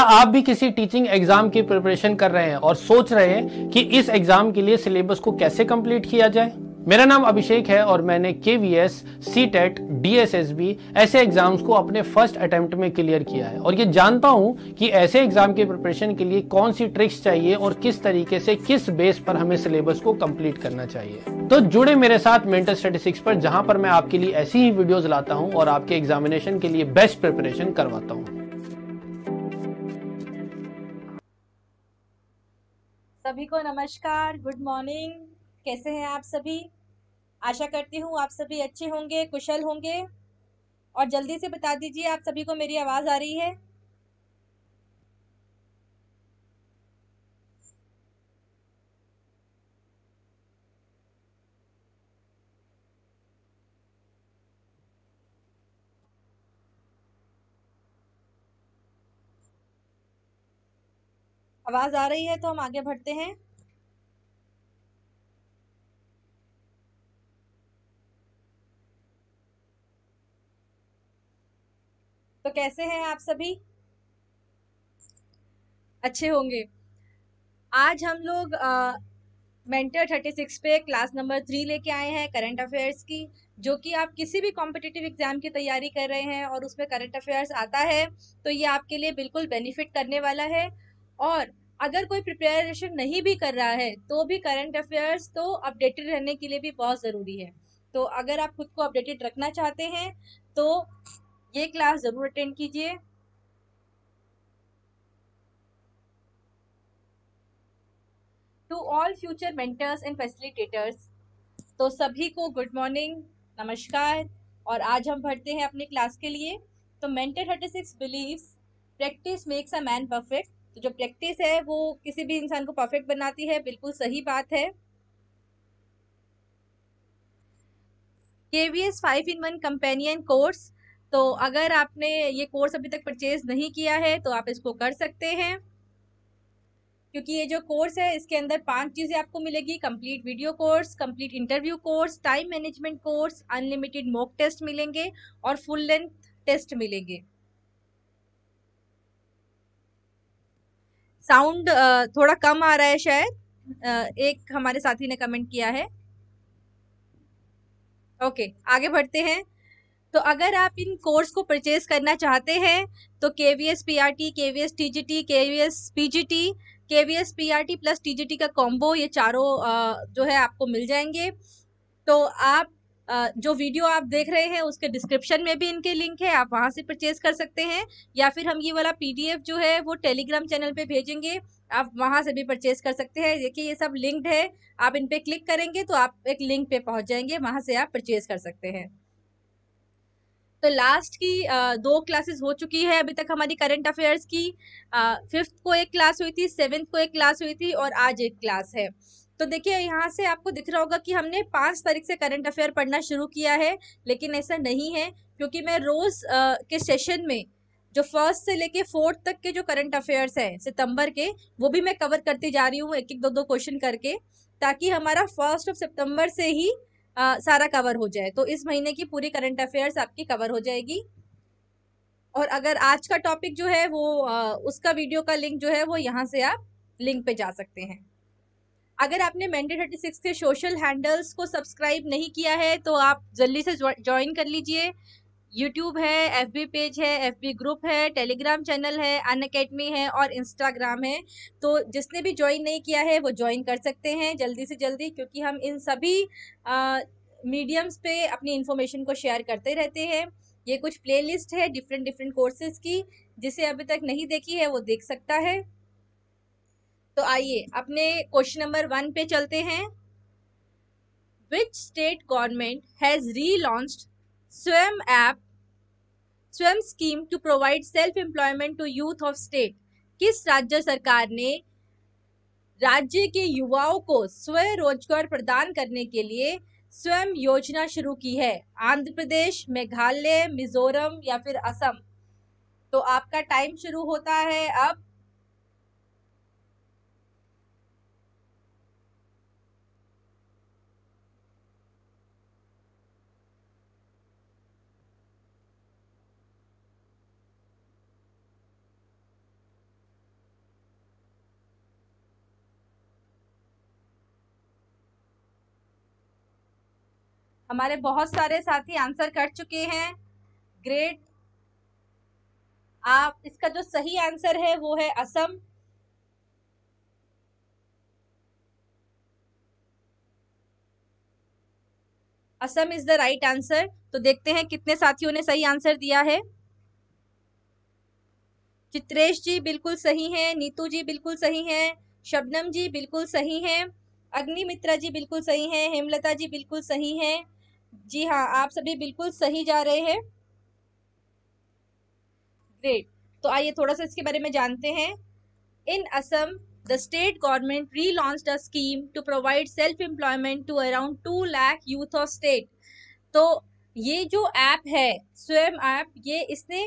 या आप भी किसी टीचिंग एग्जाम की प्रिपरेशन कर रहे हैं और सोच रहे हैं कि इस एग्जाम के लिए सिलेबस को कैसे कंप्लीट किया जाए मेरा नाम अभिषेक है और मैंने K V S C TET D S S B ऐसे एग्जाम्स को अपने फर्स्ट अटेम्प्ट में क्लियर किया है और ये जानता हूँ कि ऐसे एग्जाम के प्रिपरेशन के लिए कौन सी ट्रिक्स चाहिए और किस तरीके से किस बेस पर हमें सिलेबस को कंप्लीट करना चाहिए तो जुड़े मेरे साथ मेंटल स्टेटिस्टिक्स पर जहाँ पर मैं आपके लिए ऐसी ही वीडियोज लाता हूँ और आपके एग्जामिनेशन के लिए बेस्ट प्रिपरेशन करवाता हूँ सभी को नमस्कार गुड मॉर्निंग कैसे हैं आप सभी आशा करती हूँ आप सभी अच्छे होंगे कुशल होंगे और जल्दी से बता दीजिए आप सभी को मेरी आवाज़ आ रही है आवाज़ आ रही है तो हम आगे बढ़ते हैं तो कैसे हैं आप सभी अच्छे होंगे आज हम लोग मेंटर थर्टी सिक्स पे क्लास नंबर थ्री लेके आए हैं करंट अफेयर्स की जो कि आप किसी भी कॉम्पिटिटिव एग्ज़ाम की तैयारी कर रहे हैं और उसमें करंट अफेयर्स आता है तो ये आपके लिए बिल्कुल बेनिफिट करने वाला है और अगर कोई प्रिपरेशन नहीं भी कर रहा है तो भी करंट अफेयर्स तो अपडेटेड रहने के लिए भी बहुत ज़रूरी है तो अगर आप खुद को अपडेटेड रखना चाहते हैं तो ये क्लास ज़रूर अटेंड कीजिए to all future mentors and facilitators तो सभी को गुड मॉर्निंग नमस्कार और आज हम भरते हैं अपने क्लास के लिए तो mentor thirty six believe practice makes a man perfect तो जो प्रैक्टिस है वो किसी भी इंसान को परफेक्ट बनाती है बिल्कुल सही बात है K V S five in one companion course तो अगर आपने ये कोर्स अभी तक परचेज नहीं किया है तो आप इसको कर सकते हैं क्योंकि ये जो कोर्स है इसके अंदर पांच चीज़ें आपको मिलेगी complete video course complete interview course time management course unlimited mock test मिलेंगे और फुल लेंथ टेस्ट मिलेंगे साउंड थोड़ा कम आ रहा है शायद एक हमारे साथी ने कमेंट किया है ओके आगे बढ़ते हैं तो अगर आप इन कोर्स को परचेज करना चाहते हैं तो K V S P R T K V S T G T K V S P G T K V S P R T plus T G T का कॉम्बो ये चारों जो है आपको मिल जाएंगे तो आप जो वीडियो आप देख रहे हैं उसके डिस्क्रिप्शन में भी इनके लिंक है आप वहाँ से परचेज कर सकते हैं या फिर हम ये वाला पीडीएफ जो है वो टेलीग्राम चैनल पे भेजेंगे आप वहाँ से भी परचेज कर सकते हैं देखिए ये सब लिंक्ड है आप इन पर क्लिक करेंगे तो आप एक लिंक पर पहुँच जाएंगे वहाँ से आप परचेज कर सकते हैं तो लास्ट की दो क्लासेस हो चुकी है अभी तक हमारी करंट अफेयर्स की फिफ्थ को एक क्लास हुई थी सेवन्थ को एक क्लास हुई थी और आज एक क्लास है तो देखिए यहाँ से आपको दिख रहा होगा कि हमने पाँच तारीख से करंट अफेयर पढ़ना शुरू किया है लेकिन ऐसा नहीं है क्योंकि मैं रोज़ के सेशन में जो फर्स्ट से लेके फोर्थ तक के जो करंट अफेयर्स हैं सितंबर के वो भी मैं कवर करती जा रही हूँ एक एक दो दो क्वेश्चन करके ताकि हमारा फर्स्ट ऑफ सितंबर से ही आ, सारा कवर हो जाए तो इस महीने की पूरी करंट अफेयर्स आपकी कवर हो जाएगी और अगर आज का टॉपिक जो है वो आ, उसका वीडियो का लिंक जो है वो यहाँ से आप लिंक पे जा सकते हैं अगर आपने मैंडे थर्टी सिक्स के सोशल हैंडल्स को सब्सक्राइब नहीं किया है तो आप जल्दी से ज्वाइन कर लीजिए यूट्यूब है एफ पेज है एफ ग्रुप है टेलीग्राम चैनल है अन अकेडमी है और इंस्टाग्राम है तो जिसने भी ज्वाइन नहीं किया है वो ज्वाइन कर सकते हैं जल्दी से जल्दी क्योंकि हम इन सभी मीडियम्स पे अपनी इन्फॉर्मेशन को शेयर करते रहते हैं ये कुछ प्लेलिस्ट है डिफरेंट डिफरेंट कोर्सेज की जिसे अभी तक नहीं देखी है वो देख सकता है तो आइए अपने क्वेश्चन नंबर वन पे चलते हैं which state government has relaunch Swayam app Swayam scheme to provide self employment to youth of state किस राज्य सरकार ने राज्य के युवाओं को स्वयं रोजगार प्रदान करने के लिए स्वयं योजना शुरू की है आंध्र प्रदेश मेघालय मिजोरम या फिर असम तो आपका टाइम शुरू होता है अब हमारे बहुत सारे साथी आंसर कर चुके हैं ग्रेट आप इसका जो सही आंसर है वो है Assam Assam is the right answer तो देखते हैं कितने साथियों ने सही आंसर दिया है चित्रेश जी बिल्कुल सही हैं नीतू जी बिल्कुल सही हैं शबनम जी बिल्कुल सही हैं अग्निमित्रा जी बिल्कुल सही हैं हेमलता जी बिल्कुल सही हैं जी हाँ आप सभी बिल्कुल सही जा रहे हैं ग्रेट तो आइए थोड़ा सा इसके बारे में जानते हैं in Assam the state government relaunch the scheme to provide self employment to around two lakh youth of state तो ये जो ऐप है स्वयं ऐप ये इसने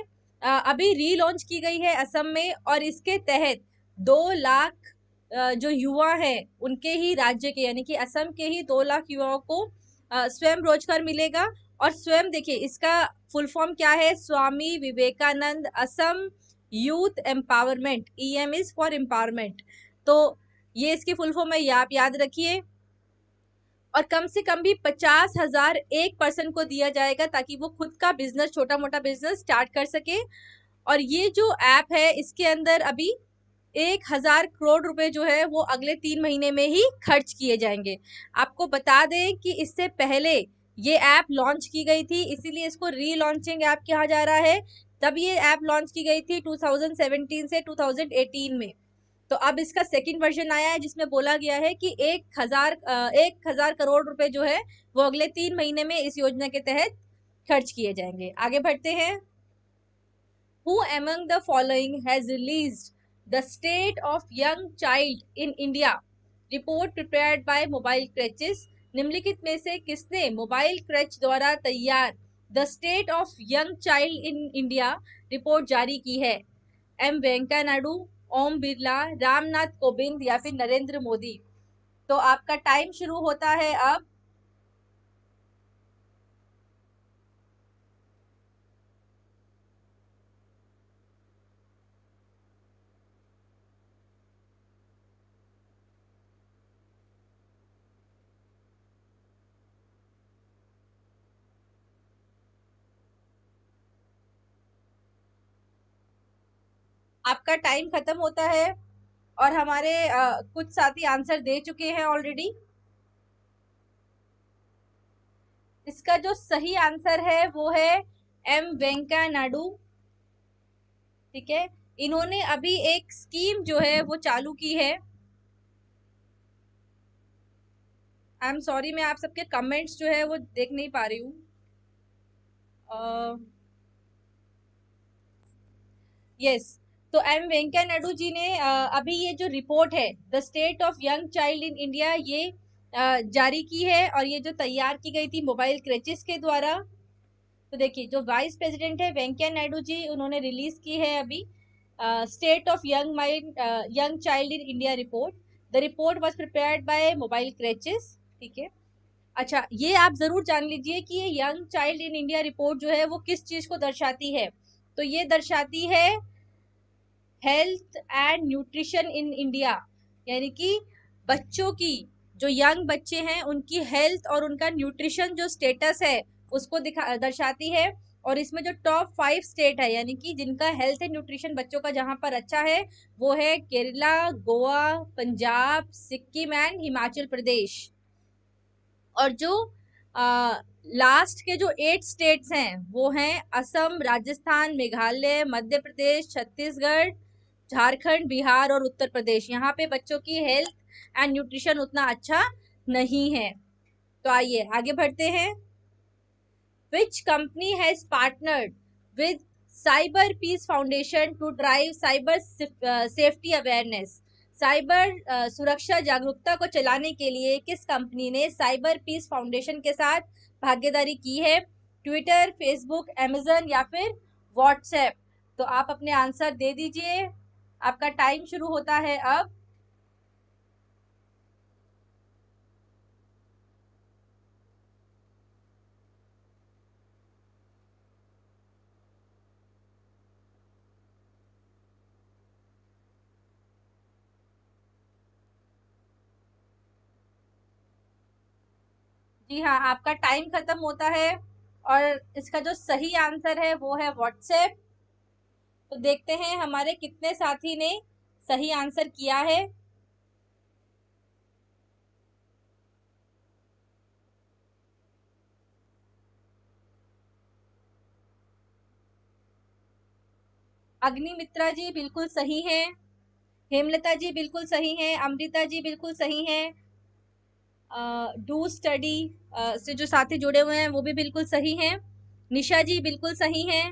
अभी रीलॉन्च की गई है असम में और इसके तहत दो लाख जो युवा हैं उनके ही राज्य के यानी कि असम के ही दो लाख युवाओं को स्वयं रोजगार मिलेगा और स्वयं देखिए इसका फुल फॉर्म क्या है Swami Vivekananda Assam youth empowerment E M is for empowerment तो ये इसके फुल फॉर्म है ये आप याद रखिए और कम से कम भी पचास हज़ार एक पर्सन को दिया जाएगा ताकि वो खुद का बिजनेस छोटा मोटा बिजनेस स्टार्ट कर सके और ये जो ऐप है इसके अंदर अभी एक हज़ार करोड़ रुपए जो है वो अगले तीन महीने में ही खर्च किए जाएंगे आपको बता दें कि इससे पहले ये ऐप लॉन्च की गई थी इसीलिए इसको री लॉन्चिंग ऐप कहा जा रहा है तब ये ऐप लॉन्च की गई थी 2017 से 2018 में तो अब इसका सेकंड वर्जन आया है जिसमें बोला गया है कि एक हज़ार एक हज़ार करोड़ रुपए जो है वो अगले तीन महीने में इस योजना के तहत खर्च किए जाएंगे आगे बढ़ते हैं who among the following has released the state of young child in India report prepare by mobile crutches निम्नलिखित में से किसने मोबाइल क्रच द्वारा तैयार the state of young child in India report जारी की है एम वेंकैया नायडू ओम बिरला रामनाथ कोविंद या फिर नरेंद्र मोदी तो आपका टाइम शुरू होता है अब आपका टाइम ख़त्म होता है और हमारे आ, कुछ साथी आंसर दे चुके हैं ऑलरेडी इसका जो सही आंसर है वो है एम वेंकैया नायडू ठीक है इन्होंने अभी एक स्कीम जो है वो चालू की है आई एम सॉरी मैं आप सबके कमेंट्स जो है वो देख नहीं पा रही हूँ यस uh, yes. तो एम वेंकैया नायडू जी ने अभी ये जो रिपोर्ट है the state of young child in India ये जारी की है और ये जो तैयार की गई थी मोबाइल क्रेचिस के द्वारा तो देखिए जो वाइस प्रेसिडेंट है वेंकैया नायडू जी उन्होंने रिलीज की है अभी state of young mind young child in India report the report was prepared by mobile creches ठीक है अच्छा ये आप ज़रूर जान लीजिए कि ये young child in India report जो है वो किस चीज़ को दर्शाती है तो ये दर्शाती है health and nutrition in India यानी कि बच्चों की जो यंग बच्चे हैं उनकी हेल्थ और उनका न्यूट्रिशन जो स्टेटस है उसको दिखा दर्शाती है और इसमें जो टॉप फाइव स्टेट है यानी कि जिनका हेल्थ एंड न्यूट्रिशन बच्चों का जहाँ पर अच्छा है वो है केरला गोवा पंजाब सिक्किम एंड हिमाचल प्रदेश और जो आ, लास्ट के जो एट स्टेट्स हैं वो हैं असम राजस्थान मेघालय मध्य प्रदेश छत्तीसगढ़ झारखंड बिहार और उत्तर प्रदेश यहाँ पे बच्चों की हेल्थ एंड न्यूट्रिशन उतना अच्छा नहीं है तो आइए आगे बढ़ते हैं which company has partnered with cyber peace foundation to drive cyber safety awareness cyber सुरक्षा जागरूकता को चलाने के लिए किस कंपनी ने साइबर पीस फाउंडेशन के साथ भागीदारी की है ट्विटर फेसबुक अमेजन या फिर व्हाट्सएप तो आप अपने आंसर दे दीजिए आपका टाइम शुरू होता है अब जी हाँ आपका टाइम खत्म होता है और इसका जो सही आंसर है वो है व्हाट्सएप तो देखते हैं हमारे कितने साथी ने सही आंसर किया है अग्निमित्रा जी बिल्कुल सही हैं हेमलता जी बिल्कुल सही हैं अमृता जी बिल्कुल सही हैं डू स्टडी से जो साथी जुड़े हुए हैं वो भी बिल्कुल सही हैं निशा जी बिल्कुल सही हैं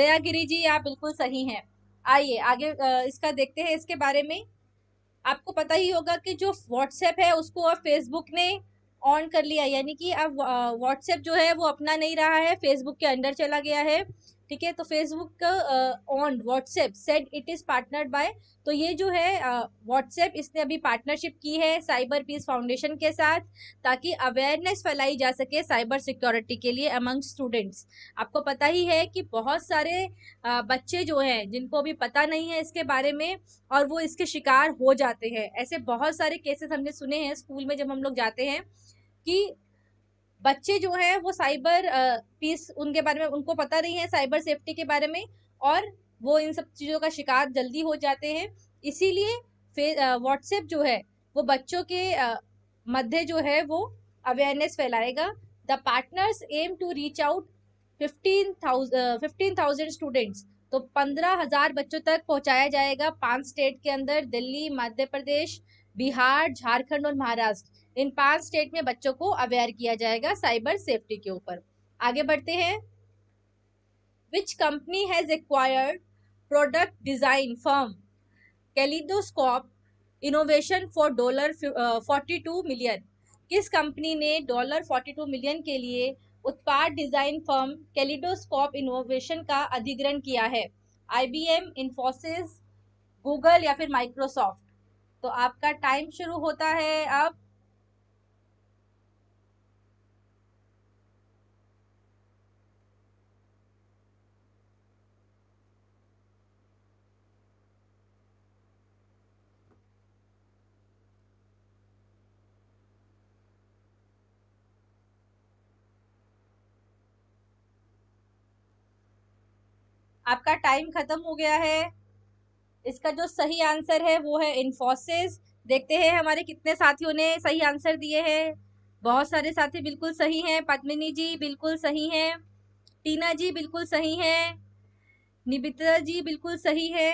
दयागिरी जी आप बिल्कुल सही हैं आइए आगे इसका देखते हैं इसके बारे में आपको पता ही होगा कि जो व्हाट्सएप है उसको अब फेसबुक ने ऑन कर लिया यानी कि अब व्हाट्सएप जो है वो अपना नहीं रहा है फेसबुक के अंडर चला गया है ठीक है तो Facebook on WhatsApp said it is partnered by तो ये जो है व्हाट्सएप uh, इसने अभी पार्टनरशिप की है साइबर पीस फाउंडेशन के साथ ताकि अवेयरनेस फैलाई जा सके साइबर सिक्योरिटी के लिए अमंग स्टूडेंट्स आपको पता ही है कि बहुत सारे uh, बच्चे जो हैं जिनको अभी पता नहीं है इसके बारे में और वो इसके शिकार हो जाते हैं ऐसे बहुत सारे केसेस हमने सुने हैं स्कूल में जब हम लोग जाते हैं कि बच्चे जो हैं वो साइबर पीस उनके बारे में उनको पता नहीं है साइबर सेफ्टी के बारे में और वो इन सब चीज़ों का शिकार जल्दी हो जाते हैं इसीलिए फे व्हाट्सएप जो है वो बच्चों के मध्य जो है वो अवेयरनेस फैलाएगा the partners aim to reach out fifteen thousand fifteen thousand students तो पंद्रह हज़ार बच्चों तक पहुंचाया जाएगा पांच स्टेट के अंदर दिल्ली मध्य प्रदेश बिहार झारखंड और महाराष्ट्र इन पांच स्टेट में बच्चों को अवेयर किया जाएगा साइबर सेफ्टी के ऊपर आगे बढ़ते हैं which company has acquired product design firm Kaleidoscope Innovation for dollar forty two million किस कंपनी ने डॉलर फोर्टी टू मिलियन के लिए उत्पाद डिज़ाइन फर्म कैलिडोस्कोप इनोवेशन का अधिग्रहण किया है आईबीएम, इन्फोसिस गूगल या फिर माइक्रोसॉफ्ट तो आपका टाइम शुरू होता है अब आपका टाइम खत्म हो गया है इसका जो सही आंसर है वो है इन्फोसिस देखते हैं हमारे कितने साथियों ने सही आंसर दिए हैं बहुत सारे साथी बिल्कुल सही हैं पद्मिनी जी बिल्कुल सही हैं टीना जी बिल्कुल सही हैं निबिता जी बिल्कुल सही है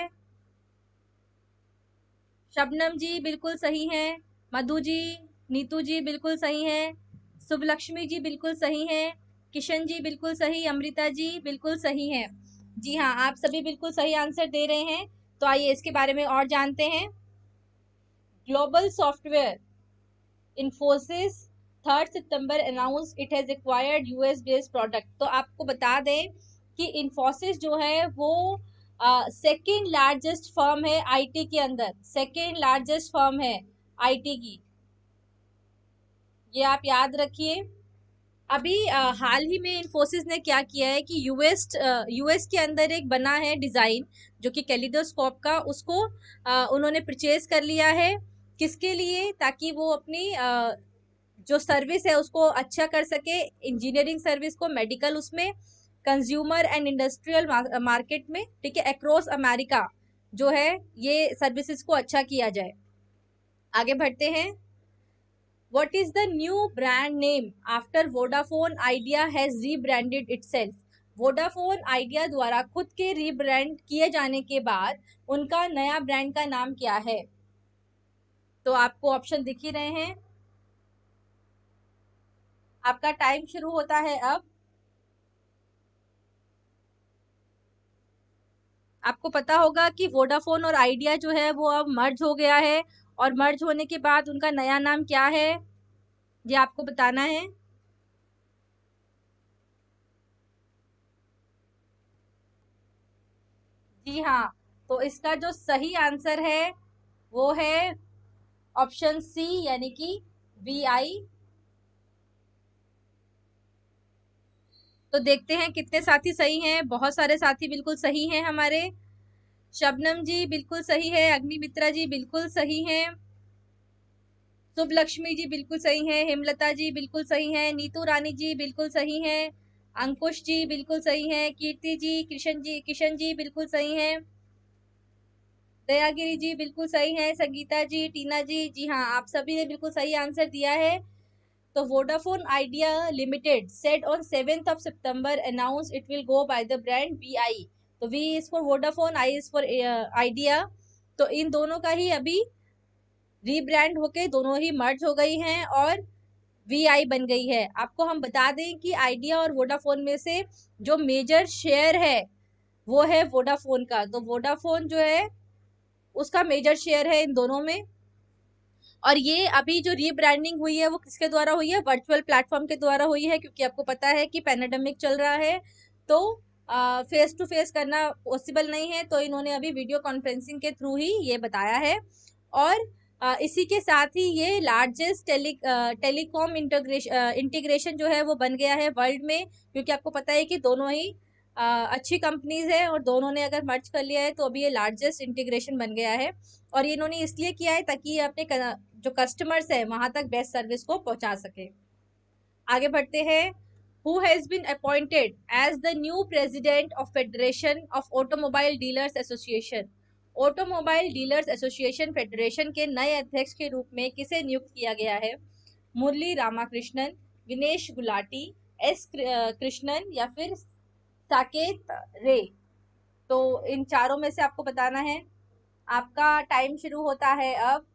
शबनम जी बिल्कुल सही हैं मधु जी नीतू जी बिल्कुल सही हैं शुभलक्ष्मी जी बिल्कुल सही हैं किशन जी बिल्कुल सही अमृता जी बिल्कुल सही हैं जी हाँ आप सभी बिल्कुल सही आंसर दे रहे हैं तो आइए इसके बारे में और जानते हैं ग्लोबल सॉफ्टवेयर इन्फोसिस थर्ड सितंबर announce it has acquired US based product तो आपको बता दें कि इन्फोसिस जो है वो सेकेंड लार्जेस्ट फर्म है आई के अंदर सेकेंड लार्जेस्ट फर्म है आई की ये आप याद रखिए अभी आ, हाल ही में इन्फोसिस ने क्या किया है कि यूएस यूएस के अंदर एक बना है डिज़ाइन जो कि कैलिडोस्कोप का उसको आ, उन्होंने परचेज कर लिया है किसके लिए ताकि वो अपनी आ, जो सर्विस है उसको अच्छा कर सके इंजीनियरिंग सर्विस को मेडिकल उसमें कंज्यूमर एंड इंडस्ट्रियल मार्केट में ठीक है अक्रॉस अमेरिका जो है ये सर्विसेज को अच्छा किया जाए आगे बढ़ते हैं What is the new brand name after Vodafone Idea has rebranded itself? Vodafone Idea द्वारा खुद के रीब्रांड किए जाने के बाद उनका नया ब्रांड का नाम क्या है तो आपको ऑप्शन दिख ही रहे हैं आपका टाइम शुरू होता है अब आपको पता होगा कि वोडाफोन और आइडिया जो है वो अब मर्ज हो गया है और मर्ज होने के बाद उनका नया नाम क्या है ये आपको बताना है जी हाँ तो इसका जो सही आंसर है वो है ऑप्शन सी यानी कि वी आई तो देखते हैं कितने साथी सही हैं बहुत सारे साथी बिल्कुल सही हैं हमारे शबनम जी बिल्कुल सही है अग्निमित्रा जी बिल्कुल सही हैं शुभ लक्ष्मी जी बिल्कुल सही हैं हेमलता जी बिल्कुल सही हैं नीतू रानी जी बिल्कुल सही हैं अंकुश जी बिल्कुल सही हैं कीर्ति जी कृष्ण जी किशन जी बिल्कुल सही हैं दयागिरी जी बिल्कुल सही हैं संगीता जी टीना जी जी हाँ आप सभी ने बिल्कुल सही आंसर दिया है तो Vodafone Idea limited set on seventh of सितंबर announce it will go by the brand V I तो V is for Vodafone I is for Idea तो इन दोनों का ही अभी रीब्रांड होके दोनों ही मर्ज हो गई हैं और वी आई बन गई है आपको हम बता दें कि आइडिया और वोडाफोन में से जो मेजर शेयर है वो है वोडाफोन का तो वोडाफोन जो है उसका मेजर शेयर है इन दोनों में और ये अभी जो रीब्रांडिंग हुई है वो किसके द्वारा हुई है वर्चुअल प्लेटफॉर्म के द्वारा हुई है क्योंकि आपको पता है कि पैनाडमिक चल रहा है तो फेस टू फेस करना पॉसिबल नहीं है तो इन्होंने अभी वीडियो कॉन्फ्रेंसिंग के थ्रू ही ये बताया है और इसी के साथ ही ये largest tele telecom integration integration जो है वो बन गया है वर्ल्ड में क्योंकि आपको पता है कि दोनों ही अच्छी कंपनीज हैं और दोनों ने अगर मर्ज कर लिया है तो अभी ये लार्जेस्ट इंटीग्रेशन बन गया है और ये इन्होंने इसलिए किया है ताकि ये अपने जो कस्टमर्स हैं वहाँ तक बेस्ट सर्विस को पहुँचा सके आगे बढ़ते हैं who has been appointed as the new president of Federation of Automobile Dealers Association. Automobile dealers association federation के नए अध्यक्ष के रूप में किसे नियुक्त किया गया है मुरली रामाकृष्णन विनेश गुलाटी एस कृष्णन या फिर साकेत रे तो इन चारों में से आपको बताना है आपका टाइम शुरू होता है अब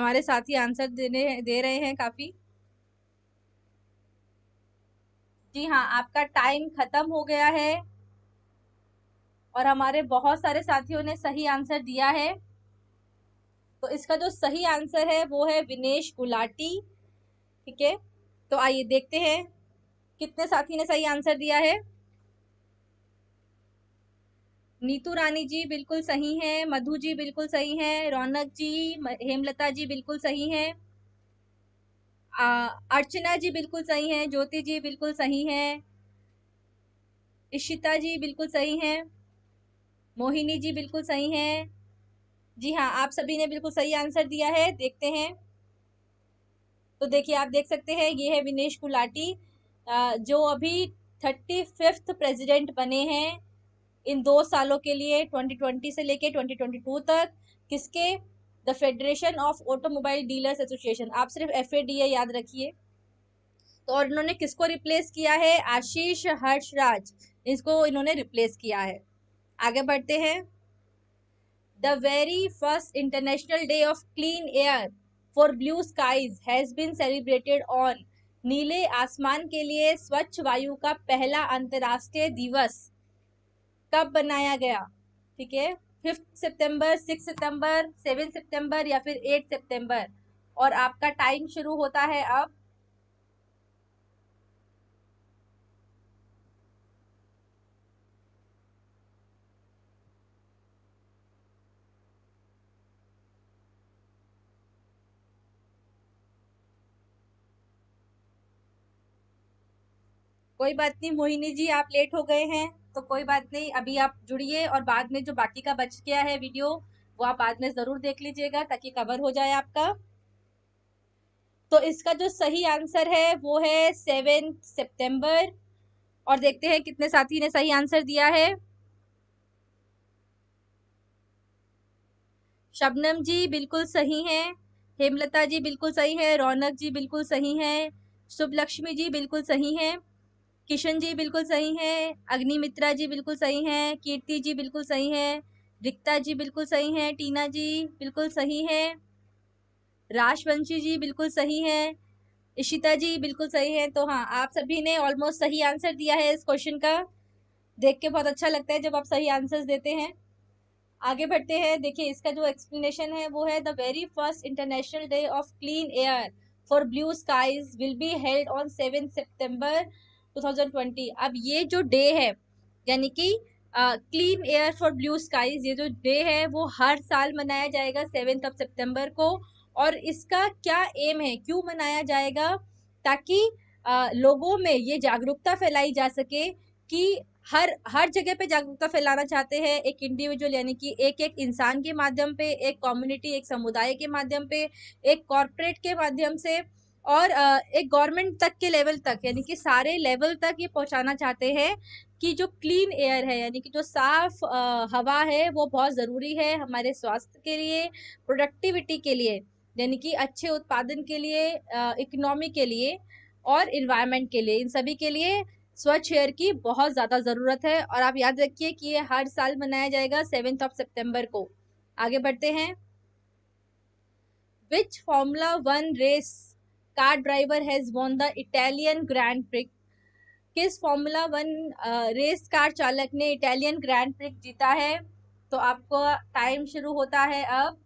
हमारे साथी आंसर देने दे रहे हैं काफ़ी जी हाँ आपका टाइम ख़त्म हो गया है और हमारे बहुत सारे साथियों ने सही आंसर दिया है तो इसका जो सही आंसर है वो है विनेश गुलाटी ठीक है तो आइए देखते हैं कितने साथी ने सही आंसर दिया है नीतू रानी जी बिल्कुल सही हैं मधु जी बिल्कुल सही हैं रौनक जी हेमलता जी बिल्कुल सही हैं अर्चना जी बिल्कुल सही हैं ज्योति जी बिल्कुल सही हैं इशिता जी बिल्कुल सही हैं मोहिनी जी बिल्कुल सही हैं जी हाँ आप सभी ने बिल्कुल सही आंसर दिया है देखते हैं तो देखिए आप देख सकते हैं ये है विनेश गुलाटी जो अभी थर्टी फिफ्थ प्रेजिडेंट बने हैं इन दो सालों के लिए 2020 से लेके 2022 तक किसके the federation of automobile dealers association आप सिर्फ एफ याद रखिए तो और इन्होंने किसको रिप्लेस किया है आशीष हर्षराज इसको इन्होंने रिप्लेस किया है आगे बढ़ते हैं the very first international day of clean air for blue skies has been celebrated on नीले आसमान के लिए स्वच्छ वायु का पहला अंतर्राष्ट्रीय दिवस कब बनाया गया ठीक है फिफ्थ सितंबर सिक्स सितंबर सेवन सितंबर या फिर एट सितंबर और आपका टाइम शुरू होता है अब कोई बात नहीं मोहिनी जी आप लेट हो गए हैं तो कोई बात नहीं अभी आप जुड़िए और बाद में जो बाकी का बच गया है वीडियो वो आप बाद में ज़रूर देख लीजिएगा ताकि कवर हो जाए आपका तो इसका जो सही आंसर है वो है सेवन सितंबर और देखते हैं कितने साथी ने सही आंसर दिया है शबनम जी बिल्कुल सही हैं हेमलता जी बिल्कुल सही है रौनक जी बिल्कुल सही हैं शुभ लक्ष्मी जी बिल्कुल सही हैं किशन जी बिल्कुल सही हैं अग्निमित्रा जी बिल्कुल सही हैं कीर्ति जी बिल्कुल सही हैं रिक्ता जी बिल्कुल सही हैं टीना जी बिल्कुल सही हैं राजवंशी जी बिल्कुल सही हैं इशिता जी बिल्कुल सही हैं तो हाँ आप सभी ने ऑलमोस्ट सही आंसर दिया है इस क्वेश्चन का देख के बहुत अच्छा लगता है जब आप सही आंसर्स देते हैं आगे बढ़ते हैं देखिए इसका जो एक्सप्लेनेशन है वो है the very first international day of clean air for blue skies will be held on seven September 2020 अब ये जो डे है यानी कि clean air for blue skies ये जो डे है वो हर साल मनाया जाएगा सेवेंथ ऑफ सितंबर को और इसका क्या एम है क्यों मनाया जाएगा ताकि लोगों में ये जागरूकता फैलाई जा सके कि हर हर जगह पे जागरूकता फैलाना चाहते हैं एक इंडिविजुअल यानी कि एक एक इंसान के माध्यम पे एक कम्युनिटी एक समुदाय के माध्यम पे एक कॉरपोरेट के माध्यम से और एक गवर्नमेंट तक के लेवल तक यानी कि सारे लेवल तक ये पहुंचाना चाहते हैं कि जो क्लीन एयर है यानी कि जो साफ हवा है वो बहुत ज़रूरी है हमारे स्वास्थ्य के लिए प्रोडक्टिविटी के लिए यानी कि अच्छे उत्पादन के लिए इकनॉमी के लिए और इन्वायरमेंट के लिए इन सभी के लिए स्वच्छ एयर की बहुत ज़्यादा ज़रूरत है और आप याद रखिए कि ये हर साल मनाया जाएगा सेवेंथ ऑफ सितंबर को आगे बढ़ते हैं which formula one race car driver has won the Italian grand Prix. किस फॉर्मूला वन रेस कार चालक ने इटालियन ग्रैंड प्रिक्स जीता है तो आपको टाइम शुरू होता है अब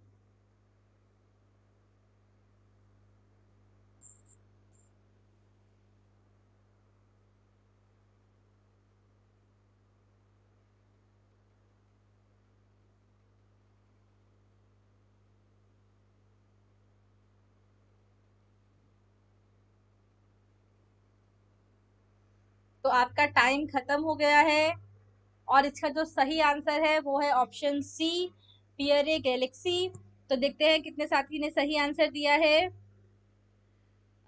तो आपका टाइम खत्म हो गया है और इसका जो सही आंसर है वो है ऑप्शन सी पियर ए गैलेक्सी तो देखते हैं कितने साथी ने सही आंसर दिया है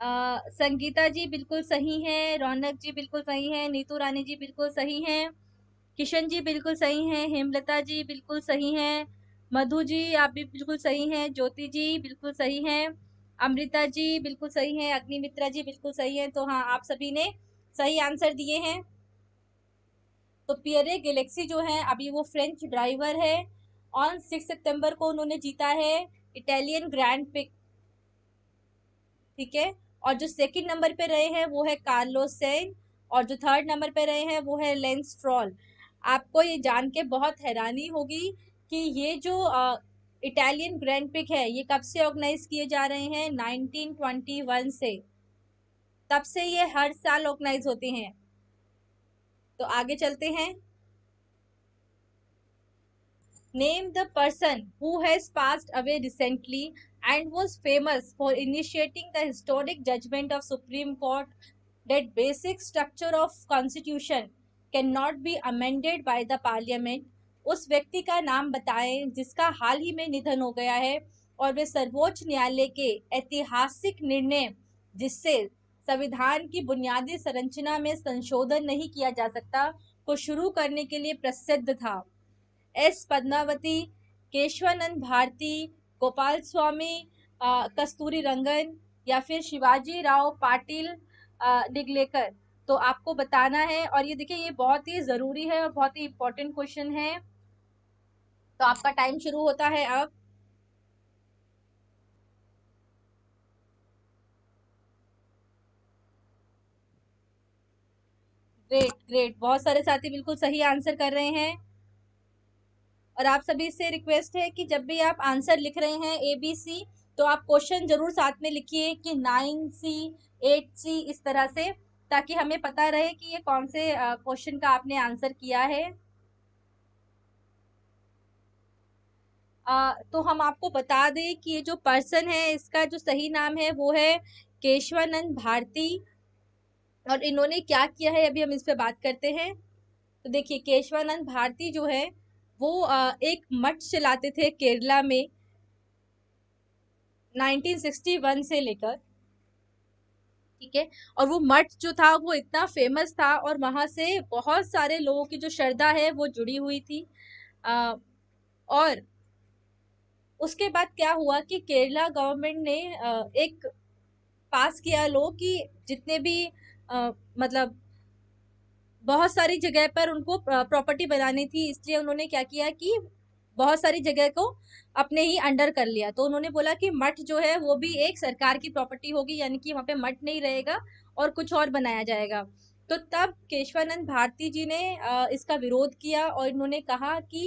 आ, संगीता जी बिल्कुल सही हैं रौनक जी बिल्कुल सही हैं नीतू रानी जी बिल्कुल सही हैं किशन जी बिल्कुल सही हैं हेमलता जी बिल्कुल सही हैं मधु जी आप भी बिल्कुल सही हैं ज्योति जी बिल्कुल सही हैं अमृता जी बिल्कुल सही हैं अग्निमित्रा जी बिल्कुल सही हैं तो हाँ आप सभी ने सही आंसर दिए हैं तो पियरे गैलेक्सी जो है अभी वो फ्रेंच ड्राइवर है ऑन सिक्स सितंबर को उन्होंने जीता है इटालियन ग्रैंड पिक ठीक है और जो सेकंड नंबर पे रहे हैं वो है कार्लोस सेन और जो थर्ड नंबर पे रहे हैं वो है लेंस ट्रॉल आपको ये जान के बहुत हैरानी होगी कि ये जो इटालियन ग्रैंड पिक है ये कब से ऑर्गेनाइज किए जा रहे हैं नाइनटीन से तब से ये हर साल ऑर्गेनाइज होती हैं तो आगे चलते हैं name the person who has passed away recently and was famous for initiating the historic judgement of supreme court basic structure of constitution can not be amended by the parliament उस व्यक्ति का नाम बताएं जिसका हाल ही में निधन हो गया है और वे सर्वोच्च न्यायालय के ऐतिहासिक निर्णय जिससे संविधान की बुनियादी संरचना में संशोधन नहीं किया जा सकता को शुरू करने के लिए प्रसिद्ध था एस पद्मावती केशवानंद भारती गोपाल स्वामी कस्तूरी रंगन या फिर शिवाजी राव पाटिल डिगलेकर तो आपको बताना है और ये देखिए ये बहुत ही ज़रूरी है और बहुत ही इम्पोर्टेंट क्वेश्चन है तो आपका टाइम शुरू होता है अब ग्रेट ग्रेट बहुत सारे साथी बिल्कुल सही आंसर कर रहे हैं और आप सभी से रिक्वेस्ट है कि जब भी आप आंसर लिख रहे हैं ए बी सी तो आप क्वेश्चन जरूर साथ में लिखिए कि नाइन सी एट सी इस तरह से ताकि हमें पता रहे कि ये कौन से क्वेश्चन का आपने आंसर किया है आ, तो हम आपको बता दें कि ये जो पर्सन है इसका जो सही नाम है वो है केशवानंद भारती और इन्होंने क्या किया है अभी हम इस पर बात करते हैं तो देखिए केशवानंद भारती जो है वो एक मठ चलाते थे केरला में 1961 से लेकर ठीक है और वो मठ जो था वो इतना फेमस था और वहाँ से बहुत सारे लोगों की जो श्रद्धा है वो जुड़ी हुई थी आ, और उसके बाद क्या हुआ कि केरला गवर्नमेंट ने एक पास किया लो कि जितने भी आ, मतलब बहुत सारी जगह पर उनको प्रॉपर्टी बनानी थी इसलिए उन्होंने क्या किया कि बहुत सारी जगह को अपने ही अंडर कर लिया तो उन्होंने बोला कि मठ जो है वो भी एक सरकार की प्रॉपर्टी होगी यानी कि वहाँ पे मठ नहीं रहेगा और कुछ और बनाया जाएगा तो तब केशवानंद भारती जी ने इसका विरोध किया और इन्होंने कहा कि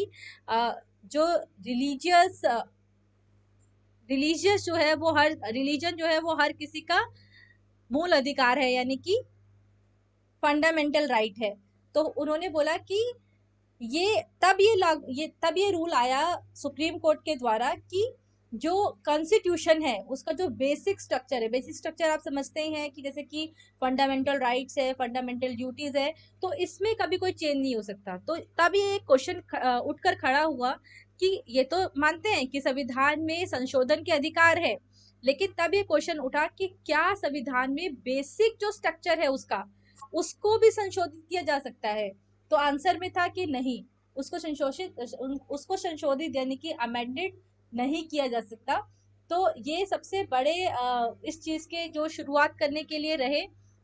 जो रिलीजियस रिलीजियस जो है वो हर रिलीजन जो है वो हर किसी का मूल अधिकार है यानी कि फंडामेंटल राइट है तो उन्होंने बोला कि ये तब ये लागू ये तब ये रूल आया सुप्रीम कोर्ट के द्वारा कि जो कॉन्स्टिट्यूशन है उसका जो बेसिक स्ट्रक्चर है बेसिक स्ट्रक्चर आप समझते हैं कि जैसे कि फंडामेंटल राइट्स है फंडामेंटल ड्यूटीज़ है तो इसमें कभी कोई चेंज नहीं हो सकता तो तब ये एक क्वेश्चन उठकर खड़ा हुआ कि ये तो मानते हैं कि संविधान में संशोधन के अधिकार है लेकिन तब ये क्वेश्चन उठा कि क्या संविधान में बेसिक जो स्ट्रक्चर है उसका उसको भी संशोधित किया जा सकता है तो आंसर में था कि नहीं उसको संशोधित उसको संशोधित यानी कि अमेंडेड नहीं किया जा सकता तो ये सबसे बड़े इस चीज़ के जो शुरुआत करने के लिए रहे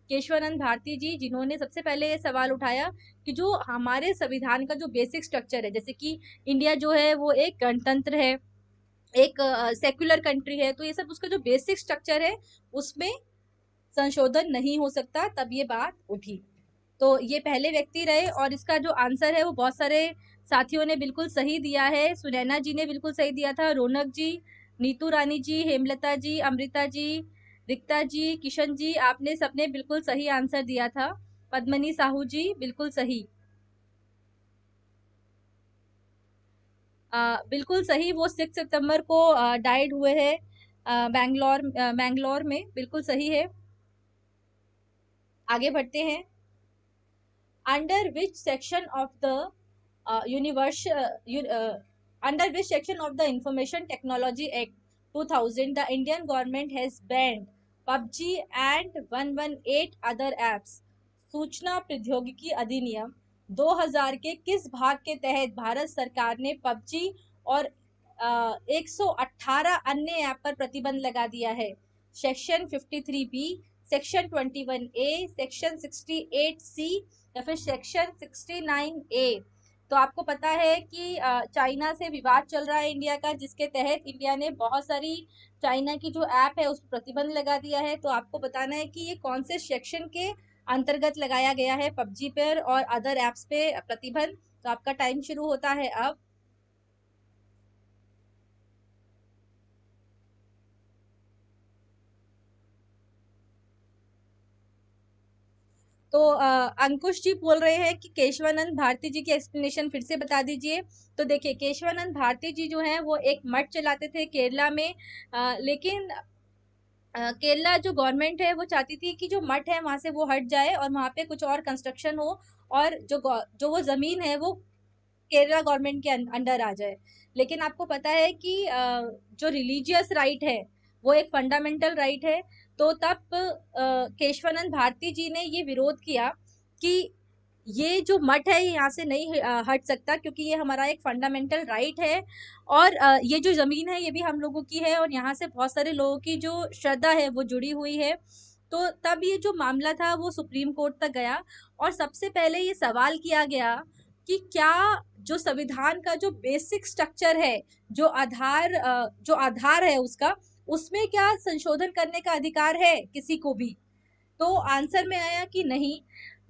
केशवानंद भारती जी जिन्होंने सबसे पहले ये सवाल उठाया कि जो हमारे संविधान का जो बेसिक स्ट्रक्चर है जैसे कि इंडिया जो है वो एक गणतंत्र है एक सेक्युलर कंट्री है तो ये सब उसका जो बेसिक स्ट्रक्चर है उसमें संशोधन नहीं हो सकता तब ये बात उठी तो ये पहले व्यक्ति रहे और इसका जो आंसर है वो बहुत सारे साथियों ने बिल्कुल सही दिया है सुनैना जी ने बिल्कुल सही दिया था रौनक जी नीतू रानी जी हेमलता जी अमृता जी रिक्ता जी किशन जी आपने सबने बिल्कुल सही आंसर दिया था पद्मनी साहू जी बिल्कुल सही बिल्कुल सही वो सिक्स सितंबर को डाइड हुए हैं बैंगलोर बैंगलोर में बिल्कुल सही है आगे बढ़ते हैं under which section of the universe under which section of the information technology act 2000 the Indian government has banned PUBG and 118 other apps सूचना प्रौद्योगिकी अधिनियम 2018 2000 के किस भाग के तहत भारत सरकार ने पबजी और आ, 118 अन्य ऐप पर प्रतिबंध लगा दिया है section 53 B section 21 A section 68 C या फिर सेक्शन 69 ए तो आपको पता है कि चाइना से विवाद चल रहा है इंडिया का जिसके तहत इंडिया ने बहुत सारी चाइना की जो ऐप है उस पर प्रतिबंध लगा दिया है तो आपको बताना है कि ये कौन से सेक्शन के अंतर्गत लगाया गया है पबजी पर और अदर एप्स पे प्रतिबंध तो आपका टाइम शुरू होता है अब तो अंकुश जी बोल रहे हैं कि केशवानंद भारती जी की एक्सप्लेनेशन फिर से बता दीजिए तो देखिए केशवानंद भारती जी जो हैं वो एक मठ चलाते थे केरला में आ, लेकिन केरला जो गवर्नमेंट है वो चाहती थी कि जो मठ है वहाँ से वो हट जाए और वहाँ पे कुछ और कंस्ट्रक्शन हो और जो जो वो ज़मीन है वो केरला गवर्नमेंट के अंडर आ जाए लेकिन आपको पता है कि जो रिलीजियस राइट है वो एक फंडामेंटल राइट है तो तब केशवानंद भारती जी ने ये विरोध किया कि ये जो मठ है यहाँ से नहीं हट सकता क्योंकि ये हमारा एक फंडामेंटल राइट है और ये जो ज़मीन है ये भी हम लोगों की है और यहाँ से बहुत सारे लोगों की जो श्रद्धा है वो जुड़ी हुई है तो तब ये जो मामला था वो सुप्रीम कोर्ट तक गया और सबसे पहले ये सवाल किया गया कि क्या जो संविधान का जो बेसिक स्ट्रक्चर है जो आधार जो आधार है उसका उसमें क्या संशोधन करने का अधिकार है किसी को भी तो आंसर में आया कि नहीं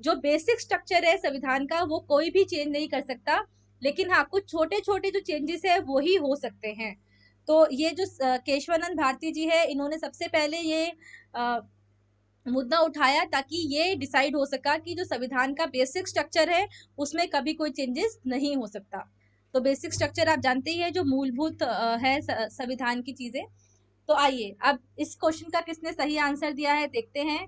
जो बेसिक स्ट्रक्चर है संविधान का वो कोई भी चेंज नहीं कर सकता लेकिन हाँ कुछ छोटे छोटे जो चेंजेस है वो ही हो सकते हैं तो ये जो केशवानंद भारती जी है इन्होंने सबसे पहले ये आ, मुद्दा उठाया ताकि ये डिसाइड हो सका कि जो संविधान का बेसिक स्ट्रक्चर है उसमें कभी कोई चेंजेस नहीं हो सकता तो बेसिक स्ट्रक्चर आप जानते ही है जो मूलभूत है संविधान की चीज़ें तो आइए अब इस क्वेश्चन का किसने सही आंसर दिया है देखते हैं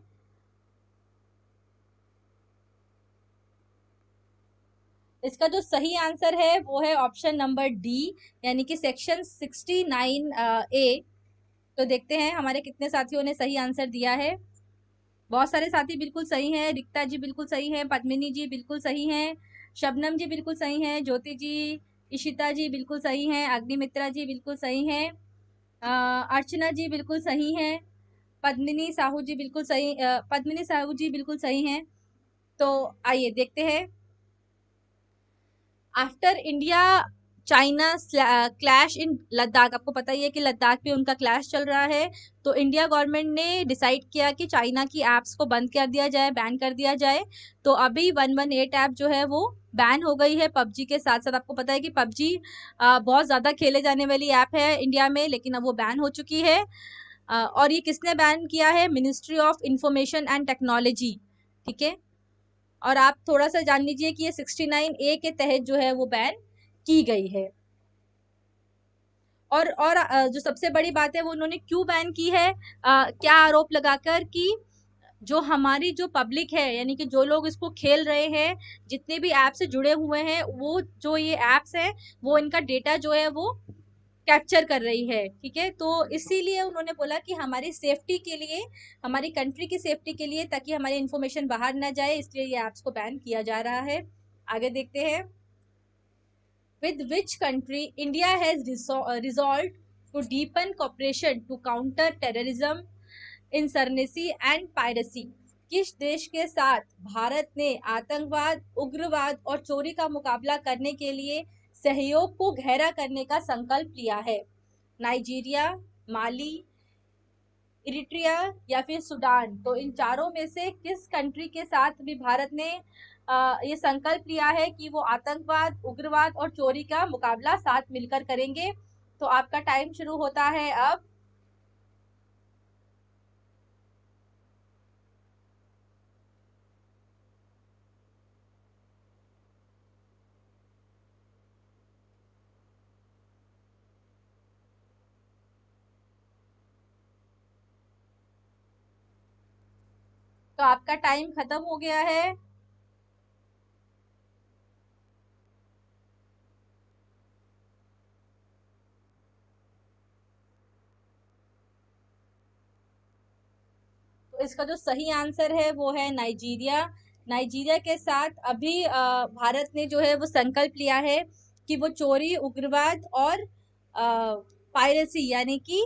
इसका जो सही आंसर है वो है ऑप्शन नंबर डी यानी कि सेक्शन सिक्सटी नाइन ए तो देखते हैं हमारे कितने साथियों ने सही आंसर दिया है बहुत सारे साथी बिल्कुल सही हैं रिक्ता जी बिल्कुल सही हैं पद्मिनी जी बिल्कुल सही हैं शबनम जी बिल्कुल सही हैं ज्योति जी इशिता जी बिल्कुल सही हैं अग्निमित्रा जी बिल्कुल सही हैं अर्चना जी बिल्कुल सही हैं पद्मिनी साहू जी बिल्कुल सही पद्मिनी साहू जी बिल्कुल सही हैं तो आइए देखते हैं after India China clash in Ladakh आपको पता ही है कि लद्दाख पे उनका क्लैश चल रहा है तो इंडिया गवर्नमेंट ने डिसाइड किया कि चाइना की ऐप्स को बंद कर दिया जाए बैन कर दिया जाए तो अभी वन वन एट ऐप जो है वो बैन हो गई है पबजी के साथ साथ आपको पता है कि पबजी uh, बहुत ज़्यादा खेले जाने वाली ऐप है इंडिया में लेकिन अब वो बैन हो चुकी है uh, और ये किसने बैन किया है ministry of information and technology ठीक है और आप थोड़ा सा जान लीजिए कि ये सिक्सटी नाइन ए के तहत जो है वो बैन की गई है और और जो सबसे बड़ी बात है वो उन्होंने क्यों बैन की है आ, क्या आरोप लगाकर कि जो हमारी जो पब्लिक है यानी कि जो लोग इसको खेल रहे हैं जितने भी ऐप से जुड़े हुए हैं वो जो ये ऐप्स हैं वो इनका डेटा जो है वो कैप्चर कर रही है ठीक है तो इसीलिए उन्होंने बोला कि हमारी सेफ्टी के लिए हमारी कंट्री की सेफ्टी के लिए ताकि हमारी इन्फॉर्मेशन बाहर ना जाए इसलिए ये ऐप्स को बैन किया जा रहा है आगे देखते हैं with which country India has resolve to deepen cooperation to counter terrorism insurgency and piracy किस देश के साथ भारत ने आतंकवाद उग्रवाद और चोरी का मुकाबला करने के लिए सहयोग को गहरा करने का संकल्प लिया है नाइजीरिया माली इरिट्रिया या फिर सूडान तो इन चारों में से किस कंट्री के साथ भी भारत ने ये संकल्प लिया है कि वो आतंकवाद उग्रवाद और चोरी का मुकाबला साथ मिलकर करेंगे तो आपका टाइम शुरू होता है अब तो आपका टाइम खत्म हो गया है तो इसका जो सही आंसर है वो है नाइजीरिया नाइजीरिया के साथ अभी भारत ने जो है वो संकल्प लिया है कि वो चोरी उग्रवाद और पायरेसी यानी कि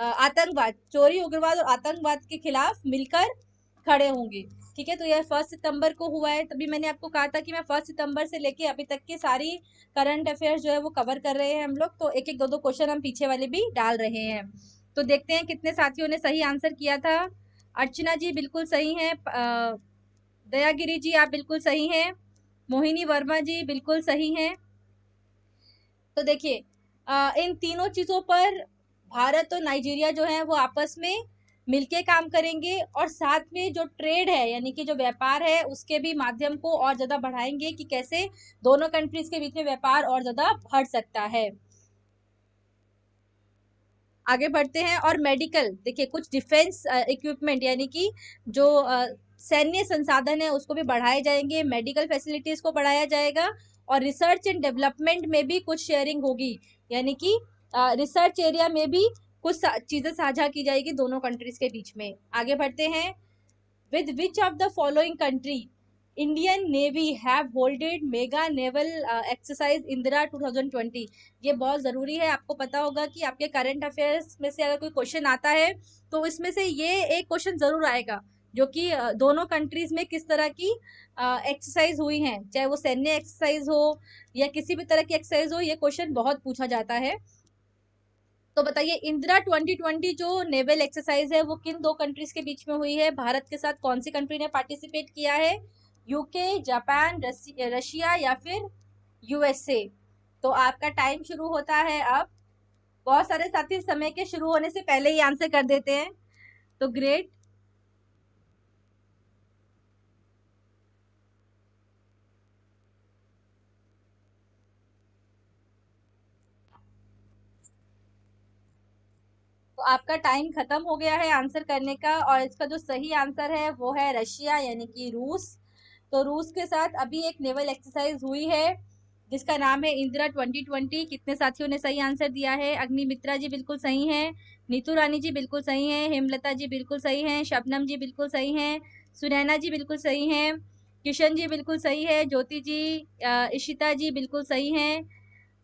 आतंकवाद चोरी उग्रवाद और आतंकवाद के खिलाफ मिलकर खड़े होंगे ठीक है तो यह फर्स्ट सितंबर को हुआ है तभी मैंने आपको कहा था कि मैं फर्स्ट सितंबर से लेके अभी तक की सारी करंट अफेयर्स जो है वो कवर कर रहे हैं हम लोग तो एक एक दो दो क्वेश्चन हम पीछे वाले भी डाल रहे हैं तो देखते हैं कितने साथियों ने सही आंसर किया था अर्चना जी बिल्कुल सही हैं दयागिरी जी आप बिल्कुल सही हैं मोहिनी वर्मा जी बिल्कुल सही हैं तो देखिए इन तीनों चीज़ों पर भारत और नाइजीरिया जो है वो आपस में मिलके काम करेंगे और साथ में जो ट्रेड है यानी कि जो व्यापार है उसके भी माध्यम को और ज़्यादा बढ़ाएंगे कि कैसे दोनों कंट्रीज के बीच में व्यापार और ज़्यादा बढ़ सकता है आगे बढ़ते हैं और मेडिकल देखिए कुछ डिफेंस इक्विपमेंट यानी कि जो सैन्य संसाधन है उसको भी बढ़ाए जाएंगे मेडिकल फैसिलिटीज़ को बढ़ाया जाएगा और रिसर्च एंड डेवलपमेंट में भी कुछ शेयरिंग होगी यानी कि रिसर्च एरिया में भी कुछ सा, चीज़ें साझा की जाएगी दोनों कंट्रीज़ के बीच में आगे बढ़ते हैं with which of the following country Indian navy have holded mega naval exercise Indra 2020 ये बहुत ज़रूरी है आपको पता होगा कि आपके करंट अफेयर्स में से अगर कोई क्वेश्चन आता है तो इसमें से ये एक क्वेश्चन ज़रूर आएगा जो कि दोनों कंट्रीज़ में किस तरह की एक्सरसाइज हुई हैं चाहे वो सैन्य एक्सरसाइज हो या किसी भी तरह की एक्सरसाइज हो ये क्वेश्चन बहुत पूछा जाता है तो बताइए इंदिरा 2020 जो नेवल एक्सरसाइज है वो किन दो कंट्रीज के बीच में हुई है भारत के साथ कौन सी कंट्री ने पार्टिसिपेट किया है यूके जापान रशिया या फिर यूएसए तो आपका टाइम शुरू होता है अब बहुत सारे साथी समय के शुरू होने से पहले ही आंसर कर देते हैं तो ग्रेट आपका टाइम खत्म हो गया है आंसर करने का और इसका जो सही आंसर है वो है रशिया यानी कि रूस तो रूस के साथ अभी एक नेवल एक्सरसाइज हुई है जिसका नाम है इंदिरा ट्वेंटी ट्वेंटी कितने साथियों ने सही आंसर दिया है अग्नि मित्रा जी बिल्कुल सही हैं नीतू रानी जी बिल्कुल सही हैं हेमलता जी बिल्कुल सही हैं शबनम जी बिल्कुल सही हैं सुनैना जी बिल्कुल सही हैं किशन जी बिल्कुल सही है ज्योति जी इशिता जी बिल्कुल सही हैं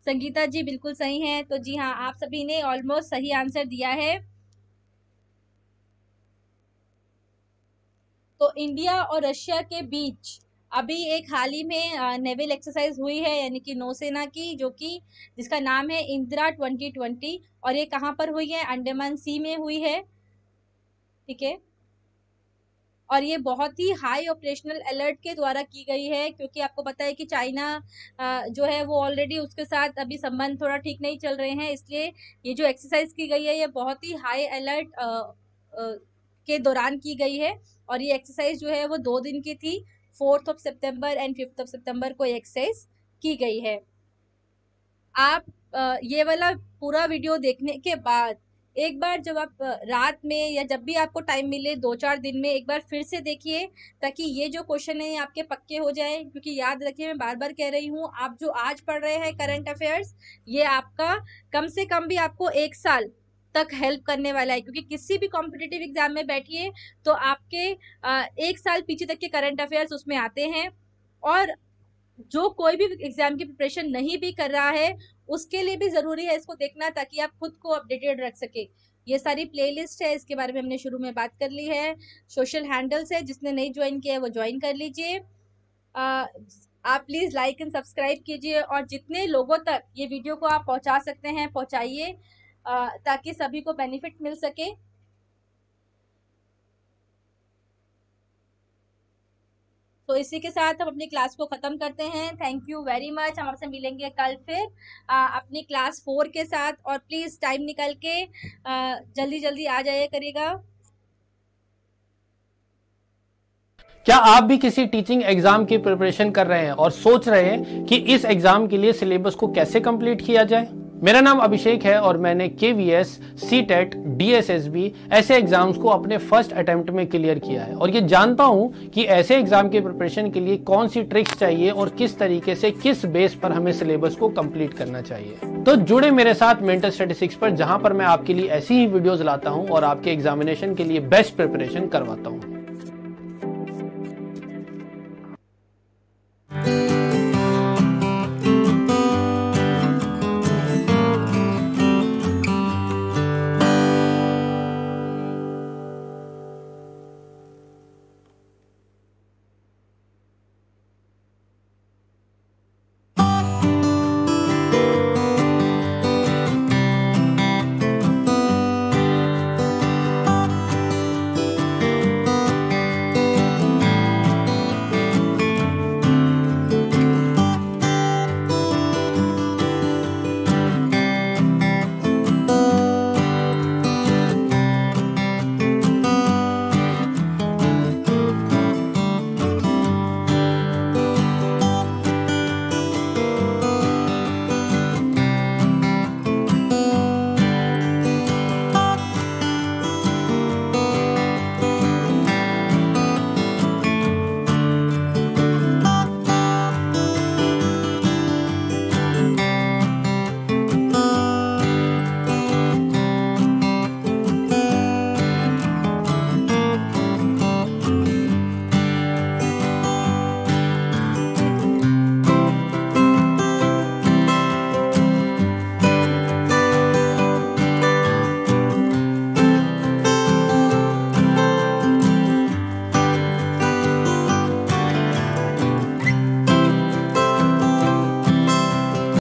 संगीता जी बिल्कुल सही हैं तो जी हाँ आप सभी ने ऑलमोस्ट सही आंसर दिया है तो इंडिया और रशिया के बीच अभी एक हाल ही में नेवल एक्सरसाइज हुई है यानी कि नौसेना की जो कि जिसका नाम है इंदिरा ट्वेंटी ट्वेंटी और ये कहाँ पर हुई है अंडमान सी में हुई है ठीक है और ये बहुत ही हाई ऑपरेशनल अलर्ट के द्वारा की गई है क्योंकि आपको पता है कि चाइना जो है वो ऑलरेडी उसके साथ अभी संबंध थोड़ा ठीक नहीं चल रहे हैं इसलिए ये जो एक्सरसाइज की गई है ये बहुत ही हाई अलर्ट के दौरान की गई है और ये एक्सरसाइज जो है वो दो दिन की थी फोर्थ ऑफ सितंबर एंड फिफ्थ ऑफ सितंबर को एक्सरसाइज की गई है आप ये वाला पूरा वीडियो देखने के बाद एक बार जब आप रात में या जब भी आपको टाइम मिले दो चार दिन में एक बार फिर से देखिए ताकि ये जो क्वेश्चन है आपके पक्के हो जाए क्योंकि याद रखिए मैं बार बार कह रही हूँ आप जो आज पढ़ रहे हैं करंट अफेयर्स ये आपका कम से कम भी आपको एक साल तक हेल्प करने वाला है क्योंकि किसी भी कॉम्पिटेटिव एग्जाम में बैठिए तो आपके एक साल पीछे तक के करंट अफेयर्स उसमें आते हैं और जो कोई भी एग्ज़ाम की प्रिपरेशन नहीं भी कर रहा है उसके लिए भी ज़रूरी है इसको देखना ताकि आप खुद को अपडेटेड रख सके ये सारी प्लेलिस्ट है इसके बारे में हमने शुरू में बात कर ली है सोशल हैंडल्स है जिसने नहीं ज्वाइन किया है वो ज्वाइन कर लीजिए आप प्लीज़ लाइक एंड सब्सक्राइब कीजिए और जितने लोगों तक ये वीडियो को आप पहुंचा सकते हैं पहुंचाइए ताकि सभी को बेनिफिट मिल सके तो इसी के साथ हम अपनी क्लास को ख़त्म करते हैं थैंक यू वेरी मच हम आपसे मिलेंगे कल फिर आ, अपनी क्लास फोर के साथ और प्लीज़ टाइम निकल के आ, जल्दी जल्दी आ जाया करेगा क्या आप भी किसी टीचिंग एग्जाम की प्रिपरेशन कर रहे हैं और सोच रहे हैं कि इस एग्जाम के लिए सिलेबस को कैसे कंप्लीट किया जाए मेरा नाम अभिषेक है और मैंने K V S C TET D S S B ऐसे एग्जाम्स को अपने फर्स्ट अटेम्प्ट में क्लियर किया है और ये जानता हूँ कि ऐसे एग्जाम के प्रिपरेशन के लिए कौन सी ट्रिक्स चाहिए और किस तरीके से किस बेस पर हमें सिलेबस को कंप्लीट करना चाहिए तो जुड़े मेरे साथ मेंटल स्टेटिस्टिक्स पर जहाँ पर मैं आपके लिए ऐसी ही वीडियोज लाता हूँ और आपके एग्जामिनेशन के लिए बेस्ट प्रिपरेशन करवाता हूँ